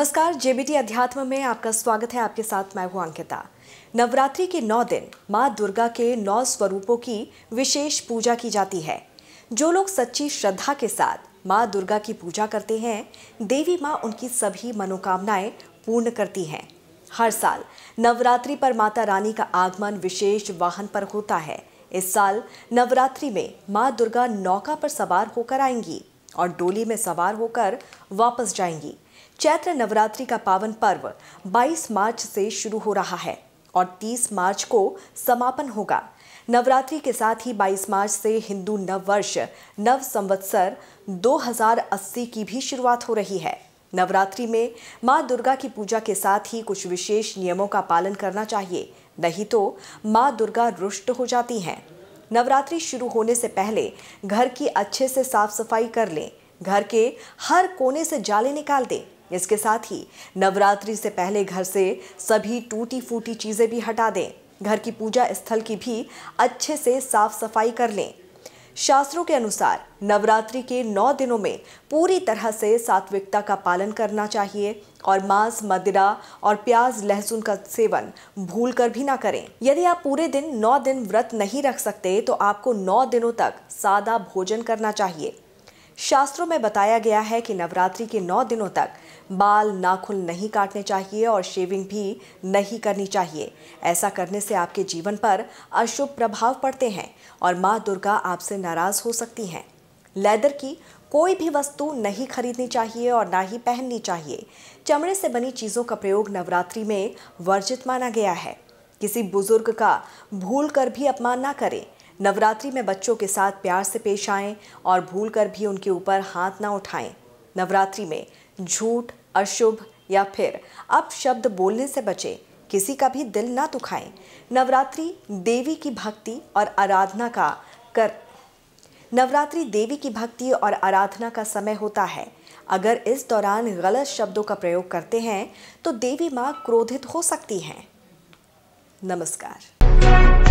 नमस्कार जेबीटी अध्यात्म में आपका स्वागत है आपके साथ मैं हूं अंकिता नवरात्रि के नौ दिन माँ दुर्गा के नौ स्वरूपों की विशेष पूजा की जाती है जो लोग सच्ची श्रद्धा के साथ माँ दुर्गा की पूजा करते हैं देवी माँ उनकी सभी मनोकामनाएं पूर्ण करती हैं हर साल नवरात्रि पर माता रानी का आगमन विशेष वाहन पर होता है इस साल नवरात्रि में माँ दुर्गा नौका पर सवार होकर आएंगी और डोली में सवार होकर वापस जाएंगी चैत्र नवरात्रि का पावन पर्व 22 मार्च से शुरू हो रहा है और 30 मार्च को समापन होगा नवरात्रि के साथ ही 22 मार्च से हिंदू नववर्ष नव संवत्सर 2080 की भी शुरुआत हो रही है नवरात्रि में मां दुर्गा की पूजा के साथ ही कुछ विशेष नियमों का पालन करना चाहिए नहीं तो मां दुर्गा रुष्ट हो जाती हैं नवरात्रि शुरू होने से पहले घर की अच्छे से साफ सफाई कर लें घर के हर कोने से जाले निकाल दें इसके साथ ही नवरात्रि से पहले घर से सभी टूटी फूटी चीज़ें भी हटा दें घर की पूजा स्थल की भी अच्छे से साफ सफाई कर लें शास्त्रों के अनुसार नवरात्रि के नौ दिनों में पूरी तरह से सात्विकता का पालन करना चाहिए और मांस मदिरा और प्याज लहसुन का सेवन भूल कर भी ना करें यदि आप पूरे दिन नौ दिन व्रत नहीं रख सकते तो आपको नौ दिनों तक सादा भोजन करना चाहिए शास्त्रों में बताया गया है कि नवरात्रि के नौ दिनों तक बाल नाखून नहीं काटने चाहिए और शेविंग भी नहीं करनी चाहिए ऐसा करने से आपके जीवन पर अशुभ प्रभाव पड़ते हैं और माँ दुर्गा आपसे नाराज हो सकती हैं लेदर की कोई भी वस्तु नहीं खरीदनी चाहिए और ना ही पहननी चाहिए चमड़े से बनी चीज़ों का प्रयोग नवरात्रि में वर्जित माना गया है किसी बुजुर्ग का भूल कर भी अपमान ना करें नवरात्रि में बच्चों के साथ प्यार से पेश आएं और भूल कर भी उनके ऊपर हाथ ना उठाएं नवरात्रि में झूठ अशुभ या फिर अब शब्द बोलने से बचें किसी का भी दिल ना दुखाएं नवरात्रि देवी की भक्ति और आराधना का कर नवरात्रि देवी की भक्ति और आराधना का समय होता है अगर इस दौरान गलत शब्दों का प्रयोग करते हैं तो देवी माँ क्रोधित हो सकती हैं नमस्कार